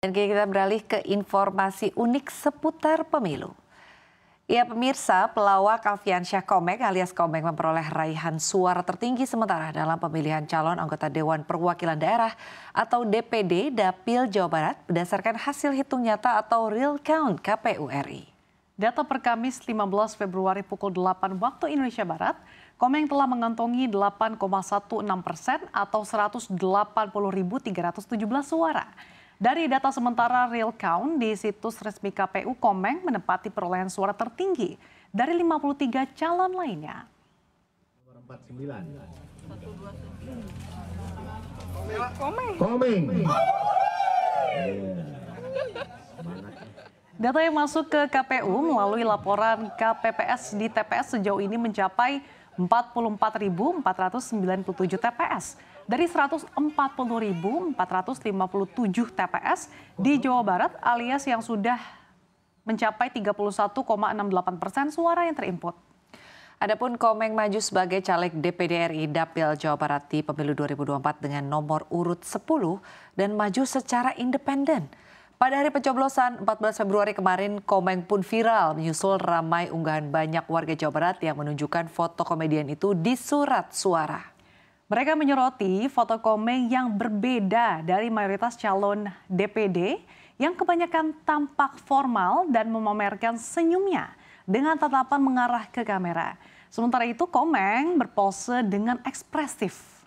Dan kita beralih ke informasi unik seputar pemilu. Ya pemirsa, pelawak Alfiansyah Komeng alias Komeng memperoleh raihan suara tertinggi sementara dalam pemilihan calon anggota Dewan Perwakilan Daerah atau DPD Dapil Jawa Barat berdasarkan hasil hitung nyata atau real count KPU RI. Data per Kamis 15 Februari pukul 8 waktu Indonesia Barat, Komeng telah mengantongi 8,16 persen atau 180.317 suara. Dari data sementara real count di situs resmi KPU Komeng menempati perolehan suara tertinggi dari 53 calon lainnya. 49. Komeng. Komeng. Iya. Data yang masuk ke KPU melalui laporan KPPS di TPS sejauh ini mencapai 44.497 TPS dari 140.457 TPS di Jawa Barat alias yang sudah mencapai 31,68 persen suara yang terinput. Adapun Komeng maju sebagai caleg DPD RI Dapil Jawa Barat di pemilu 2024 dengan nomor urut 10 dan maju secara independen. Pada hari pencoblosan 14 Februari kemarin, Komeng pun viral menyusul ramai unggahan banyak warga Jawa Barat yang menunjukkan foto komedian itu di surat suara. Mereka menyoroti foto Komeng yang berbeda dari mayoritas calon DPD yang kebanyakan tampak formal dan memamerkan senyumnya dengan tatapan mengarah ke kamera. Sementara itu Komeng berpose dengan ekspresif